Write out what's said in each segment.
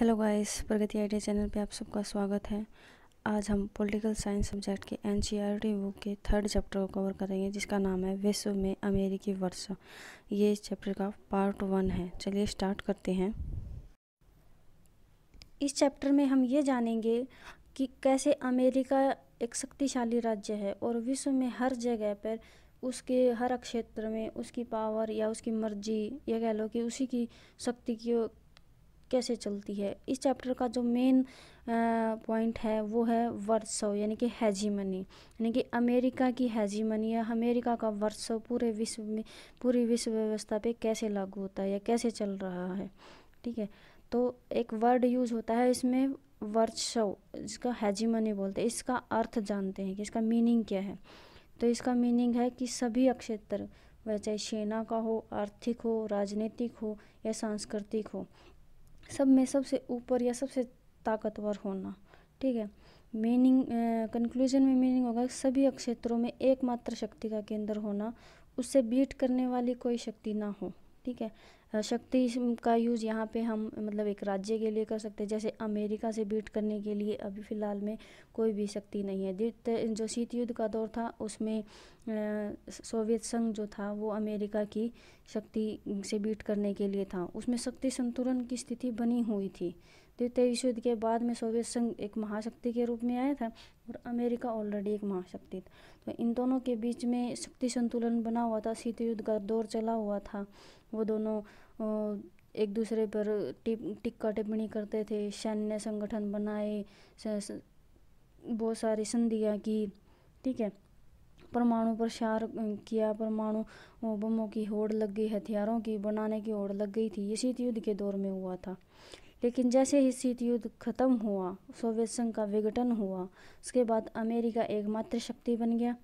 hello guys Pragati idea channel पे आप सबका स्वागत है आज हम पॉलिटिकल साइंस सब्जेक्ट के एन सी बुक के थर्ड चैप्टर को कवर करेंगे जिसका नाम है विश्व में अमेरिकी वर्ष ये इस चैप्टर का पार्ट वन है चलिए स्टार्ट करते हैं इस चैप्टर में हम ये जानेंगे कि कैसे अमेरिका एक शक्तिशाली राज्य है और विश्व में हर जगह पर उसके हर क्षेत्र में उसकी पावर या उसकी मर्जी या कह लो कि उसी की शक्ति की कैसे चलती है इस चैप्टर का जो मेन पॉइंट है वो है वर्सो यानी कि हैजी मनी यानी कि अमेरिका की हैजी मनी या अमेरिका का वर्सो पूरे विश्व में पूरी विश्व व्यवस्था पे कैसे लागू होता है या कैसे चल रहा है ठीक है तो एक वर्ड यूज होता है इसमें वर्सो जिसका हैजीमनी बोलते हैं इसका अर्थ जानते हैं कि इसका मीनिंग क्या है तो इसका मीनिंग है कि सभी क्षेत्र वह चाहे सेना का हो आर्थिक हो राजनीतिक हो या सांस्कृतिक हो सब में सबसे ऊपर या सबसे ताकतवर होना ठीक है मीनिंग कंक्लूजन में मीनिंग होगा सभी क्षेत्रों में एकमात्र शक्ति का केंद्र होना उससे बीट करने वाली कोई शक्ति ना हो ठीक है शक्ति का यूज़ यहाँ पे हम मतलब एक राज्य के लिए कर सकते हैं जैसे अमेरिका से बीट करने के लिए अभी फ़िलहाल में कोई भी शक्ति नहीं है द्वितीय जो शीत युद्ध का दौर था उसमें सोवियत संघ जो था वो अमेरिका की शक्ति से बीट करने के लिए था उसमें शक्ति संतुलन की स्थिति बनी हुई थी द्वितीय विश्व युद्ध के बाद में सोवियत संघ एक महाशक्ति के रूप में आया था और अमेरिका ऑलरेडी एक महाशक्ति था तो इन दोनों के बीच में शक्ति संतुलन बना हुआ था शीत युद्ध का दौर चला हुआ था वो दोनों एक दूसरे पर टिप टिक्का टिप्पणी करते थे सैन्य संगठन बनाए बहुत सारी संधियाँ की ठीक है परमाणु प्रसार किया परमाणु बमों की होड़ लग गई हथियारों की बनाने की होड़ लग गई थी ये शीत युद्ध के दौर में हुआ था लेकिन जैसे ही शीत युद्ध खत्म हुआ सोवियत संघ का विघटन हुआ उसके बाद अमेरिका एकमात्र शक्ति बन गया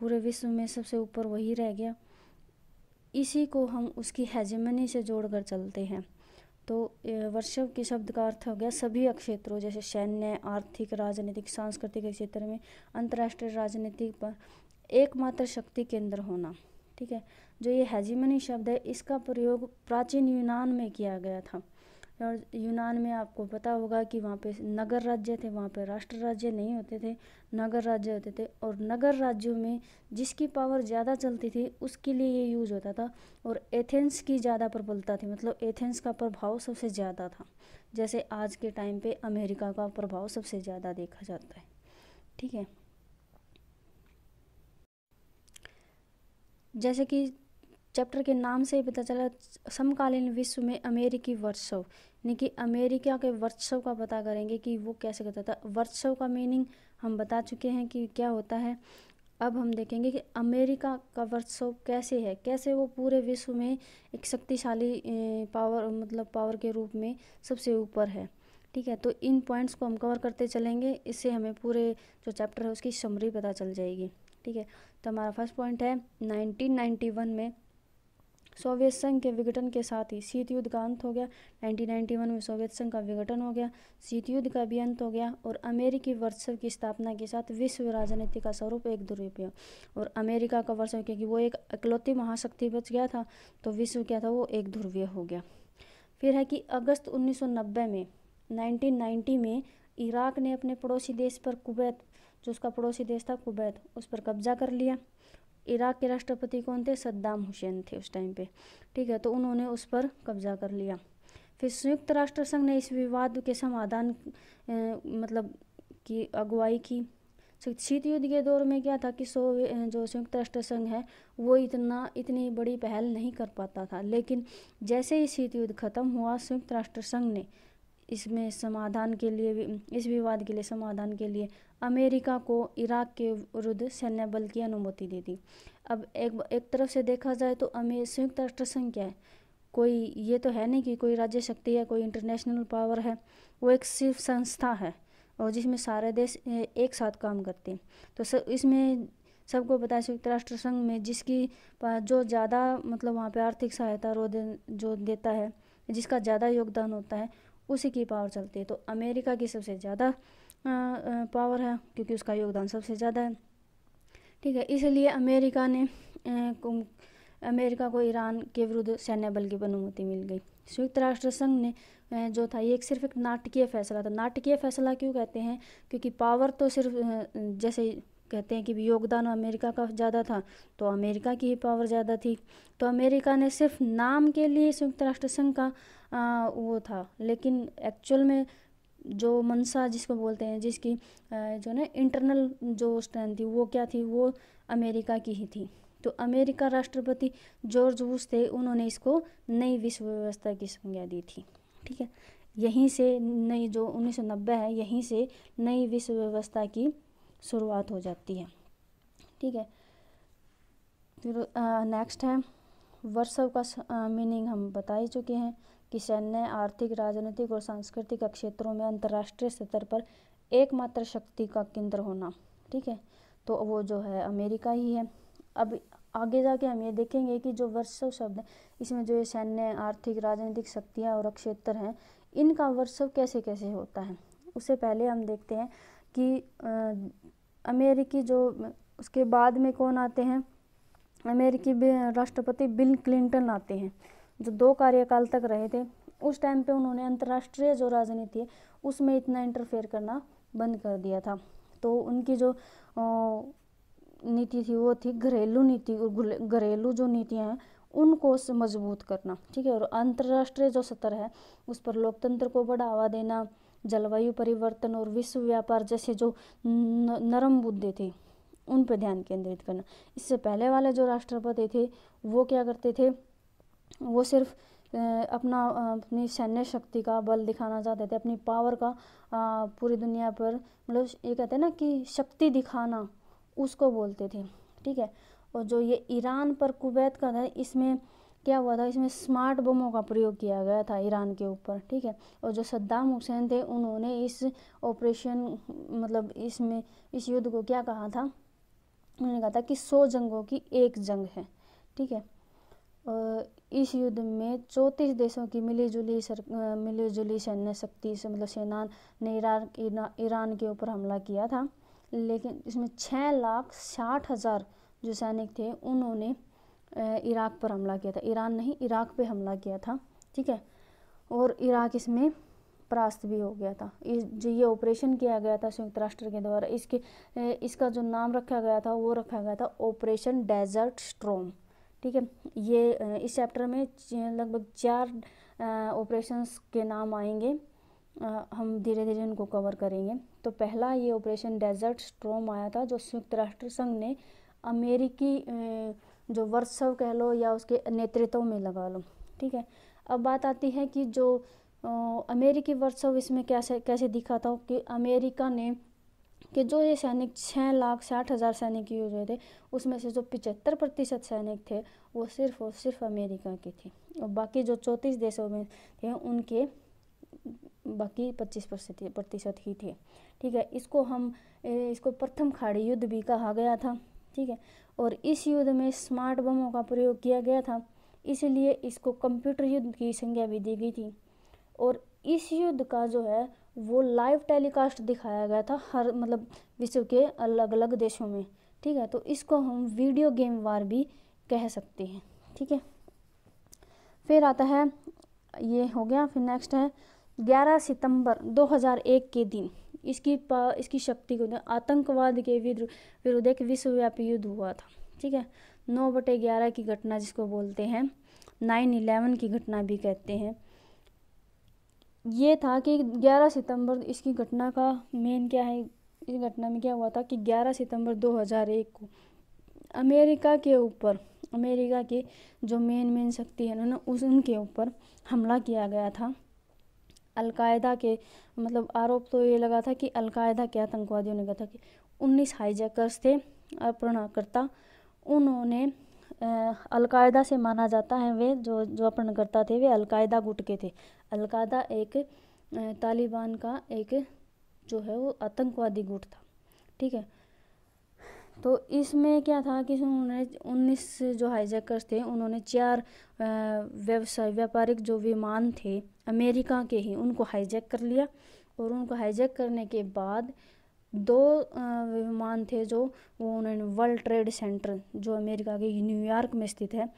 पूरे विश्व में सबसे ऊपर वही रह गया इसी को हम उसकी हैजमनी से जोड़ कर चलते हैं तो वर्षव के शब्द का अर्थ हो गया सभी क्षेत्रों जैसे सैन्य आर्थिक राजनीतिक सांस्कृतिक क्षेत्र में अंतर्राष्ट्रीय राजनीतिक पर एकमात्र शक्ति केंद्र होना ठीक है जो ये हैजिमनी शब्द है इसका प्रयोग प्राचीन यूनान में किया गया था और यूनान में आपको पता होगा कि वहाँ पे नगर राज्य थे वहाँ पे राष्ट्र राज्य नहीं होते थे नगर राज्य होते थे और नगर राज्यों में जिसकी पावर ज़्यादा चलती थी उसके लिए ये यूज़ होता था और एथेंस की ज़्यादा प्रबलता थी मतलब एथेंस का प्रभाव सबसे ज़्यादा था जैसे आज के टाइम पे अमेरिका का प्रभाव सबसे ज़्यादा देखा जाता है ठीक है जैसे कि चैप्टर के नाम से ही पता चला समकालीन विश्व में अमेरिकी वर्षों यानी कि अमेरिका के वर्चस्व का पता करेंगे कि वो कैसे करता था वर्चस्व का मीनिंग हम बता चुके हैं कि क्या होता है अब हम देखेंगे कि अमेरिका का वर्चस्व कैसे है कैसे वो पूरे विश्व में एक शक्तिशाली पावर मतलब पावर के रूप में सबसे ऊपर है ठीक है तो इन पॉइंट्स को हम कवर करते चलेंगे इससे हमें पूरे जो चैप्टर है उसकी समरी पता चल जाएगी ठीक है तो हमारा फर्स्ट पॉइंट है 1991 में सोवियत संघ के विघटन के साथ ही शीत युद्ध का अंत हो गया 1991 में सोवियत संघ का विघटन हो गया शीत युद्ध का भी अंत हो गया और अमेरिकी वर्षव की स्थापना के साथ विश्व राजनीति का स्वरूप एक दुरुपयोग और अमेरिका का वर्षव क्योंकि वो एक इकलौती महाशक्ति बच गया था तो विश्व क्या था वो एक ध्रुवीय हो गया फिर है कि अगस्त उन्नीस में नाइनटीन में इराक ने अपने पड़ोसी देश पर कुबैत जो उसका पड़ोसी देश था कुबैत उस पर कब्जा कर लिया इराक के राष्ट्रपति कौन थे सद्दाम हुसैन थे उस टाइम पे ठीक है तो उन्होंने उस पर कब्जा कर लिया फिर संयुक्त राष्ट्र संघ ने इस विवाद के समाधान मतलब की अगुवाई की शीत युद्ध के दौर में क्या था कि सो जो संयुक्त राष्ट्र संघ है वो इतना इतनी बड़ी पहल नहीं कर पाता था लेकिन जैसे ही शीत युद्ध खत्म हुआ संयुक्त राष्ट्र संघ ने इसमें समाधान के लिए इस विवाद के लिए समाधान के लिए अमेरिका को इराक के विरुद्ध सैन्य बल की अनुमति दे दी अब एक एक तरफ से देखा जाए तो अमेर संयुक्त राष्ट्र संघ क्या है कोई ये तो है नहीं कि कोई राज्य शक्ति है कोई इंटरनेशनल पावर है वो एक सिर्फ संस्था है और जिसमें सारे देश एक साथ काम करते हैं तो सब इसमें सबको बताया संयुक्त राष्ट्र संघ में जिसकी जो ज़्यादा मतलब वहाँ पे आर्थिक सहायता रो दे, जो देता है जिसका ज़्यादा योगदान होता है उसी की पावर चलती है तो अमेरिका की सबसे ज़्यादा पावर है क्योंकि उसका योगदान सबसे ज़्यादा है ठीक है इसलिए अमेरिका ने अमेरिका को ईरान के विरुद्ध सैन्य बल की अनुमति मिल गई संयुक्त राष्ट्र संघ ने जो था ये एक सिर्फ एक नाटकीय फैसला था नाटकीय फैसला क्यों कहते हैं क्योंकि पावर तो सिर्फ जैसे कहते हैं कि योगदान अमेरिका का ज़्यादा था तो अमेरिका की ही पावर ज़्यादा थी तो अमेरिका ने सिर्फ नाम के लिए संयुक्त राष्ट्र संघ का आ, वो था लेकिन एक्चुअल में जो मनसा जिसको बोलते हैं जिसकी जो ना इंटरनल जो स्ट्रेंथ थी वो क्या थी वो अमेरिका की ही थी तो अमेरिका राष्ट्रपति जॉर्ज बुश थे उन्होंने इसको नई विश्व व्यवस्था की संज्ञा दी थी ठीक है यहीं से नई जो 1990 है यहीं से नई विश्व व्यवस्था की शुरुआत हो जाती है ठीक है फिर नेक्स्ट है वर्षव का मीनिंग हम बता ही चुके हैं कि सैन्य आर्थिक राजनीतिक और सांस्कृतिक क्षेत्रों में अंतर्राष्ट्रीय स्तर पर एकमात्र शक्ति का केंद्र होना ठीक है तो वो जो है अमेरिका ही है अब आगे जाके हम ये देखेंगे कि जो वर्षव शब्द है इसमें जो ये सैन्य आर्थिक राजनीतिक शक्तियाँ और क्षेत्र हैं इनका वर्षव कैसे कैसे होता है उससे पहले हम देखते हैं कि अमेरिकी जो उसके बाद में कौन आते हैं अमेरिकी राष्ट्रपति बिल क्लिंटन आते हैं जो दो कार्यकाल तक रहे थे उस टाइम पे उन्होंने अंतर्राष्ट्रीय जो राजनीति है उसमें इतना इंटरफेयर करना बंद कर दिया था तो उनकी जो नीति थी वो थी घरेलू नीति घरेलू जो नीतियाँ हैं उनको मजबूत करना ठीक है और अंतर्राष्ट्रीय जो सतर है उस पर लोकतंत्र को बढ़ावा देना जलवायु परिवर्तन और विश्व व्यापार जैसे जो नरम मुद्दे थे उन पर ध्यान केंद्रित करना इससे पहले वाले जो राष्ट्रपति थे वो क्या करते थे वो सिर्फ अपना अपनी सैन्य शक्ति का बल दिखाना चाहते थे अपनी पावर का पूरी दुनिया पर मतलब ये कहते हैं ना कि शक्ति दिखाना उसको बोलते थे ठीक है और जो ये ईरान पर कुवैत का था इसमें क्या हुआ था इसमें स्मार्ट बमों का प्रयोग किया गया था ईरान के ऊपर ठीक है और जो सद्दाम हुसैन थे उन्होंने इस ऑपरेशन मतलब इसमें इस युद्ध को क्या कहा था उन्होंने कहा था कि सौ जंगों की एक जंग है ठीक है और इस युद्ध में चौंतीस देशों की मिलीजुली सर मिलीजुली सैन्य शक्ति से मतलब सेना ने ईरान ईरान के ऊपर हमला किया था लेकिन इसमें छः लाख साठ हज़ार जो सैनिक थे उन्होंने इराक़ पर हमला किया था ईरान नहीं इराक़ पे हमला किया था ठीक है और इराक़ इसमें परास्त भी हो गया था इस जो ये ऑपरेशन किया गया था संयुक्त राष्ट्र के द्वारा इसके इसका जो नाम रखा गया था वो रखा गया था ऑपरेशन डेजर्ट स्ट्रोम ठीक है ये इस चैप्टर में लगभग चार ऑपरेशंस के नाम आएंगे हम धीरे धीरे इनको कवर करेंगे तो पहला ये ऑपरेशन डेजर्ट स्ट्रोम आया था जो संयुक्त राष्ट्र संघ ने अमेरिकी जो वर्षव कह लो या उसके नेतृत्व में लगा लो ठीक है अब बात आती है कि जो अमेरिकी वर्षव इसमें कैसे कैसे दिखा था कि अमेरिका ने कि जो ये सैनिक छः लाख साठ हज़ार सैनिक यूज हुए थे उसमें से जो पिचहत्तर प्रतिशत सैनिक थे वो सिर्फ और सिर्फ अमेरिका के थे और बाकी जो चौंतीस देशों में थे उनके बाकी पच्चीस प्रतिशत ही थे ठीक है इसको हम इसको प्रथम खाड़ी युद्ध भी कहा गया था ठीक है और इस युद्ध में स्मार्ट बमों का प्रयोग किया गया था इसलिए इसको कंप्यूटर युद्ध की संज्ञा भी दी गई थी और इस युद्ध का जो है वो लाइव टेलीकास्ट दिखाया गया था हर मतलब विश्व के अलग अलग देशों में ठीक है तो इसको हम वीडियो गेम वार भी कह सकते हैं ठीक है फिर आता है ये हो गया फिर नेक्स्ट है 11 सितंबर 2001 के दिन इसकी पा इसकी शक्ति को आतंकवाद के विरुद्ध एक विश्वव्यापी युद्ध हुआ था ठीक है नौ बटे ग्यारह की घटना जिसको बोलते हैं नाइन इलेवन की घटना भी कहते हैं ये था कि 11 सितंबर इसकी घटना का मेन क्या है इस घटना में क्या हुआ था कि 11 सितंबर 2001 को अमेरिका के ऊपर अमेरिका के जो मेन मेन शक्ति है ना उस उनके ऊपर हमला किया गया था अलकायदा के मतलब आरोप तो ये लगा था कि अलकायदा के आतंकवादियों ने कहा था कि उन्नीस हाईजैकर्स थे अपहरणकर्ता उन्होंने अलकायदा से माना जाता है वे जो जो अपहरणकर्ता थे वे अलकायदा गुट के थे अलकायदा एक तालिबान का एक जो है वो आतंकवादी गुट था ठीक है तो इसमें क्या था कि उन्होंने उन्नीस जो हाईजैकर्स थे उन्होंने चार व्यवसाय व्यापारिक जो विमान थे अमेरिका के ही उनको हाईजैक कर लिया और उनको हाईजैक करने के बाद दो विमान थे जो वो उन्होंने वर्ल्ड ट्रेड सेंटर जो अमेरिका के न्यूयॉर्क में स्थित है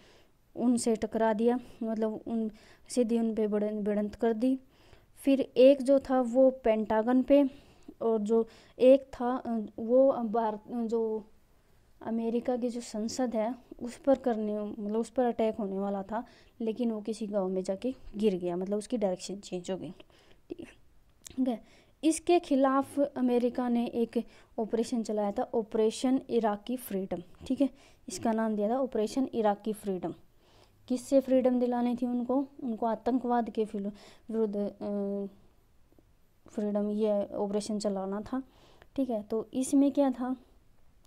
उनसे टकरा दिया मतलब उन सीधी उन पर बिड़ंत कर दी फिर एक जो था वो पेंटागन पे और जो एक था वो भारत जो अमेरिका की जो संसद है उस पर करने मतलब उस पर अटैक होने वाला था लेकिन वो किसी गांव में जाके गिर गया मतलब उसकी डायरेक्शन चेंज हो गई ठीक है इसके खिलाफ अमेरिका ने एक ऑपरेशन चलाया था ऑपरेशन इराकी फ्रीडम ठीक है इसका नाम दिया था ऑपरेशन इराकी फ्रीडम किससे फ्रीडम दिलानी थी उनको उनको आतंकवाद के विरुद्ध फ्रीडम ये ऑपरेशन चलाना था ठीक है तो इसमें क्या था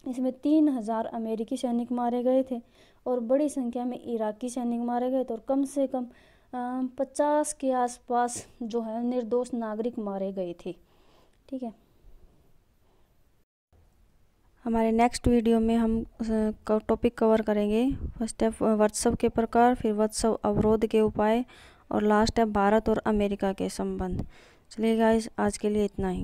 इसमें तीन हज़ार अमेरिकी सैनिक मारे गए थे और बड़ी संख्या में इराकी सैनिक मारे गए थे और कम से कम पचास के आसपास जो है निर्दोष नागरिक मारे गए थे ठीक है हमारे नेक्स्ट वीडियो में हम टॉपिक कवर करेंगे फर्स्ट है व्हाट्सअप के प्रकार फिर व्हाट्सअप अवरोध के उपाय और लास्ट है भारत और अमेरिका के संबंध चलिए गाइस आज के लिए इतना ही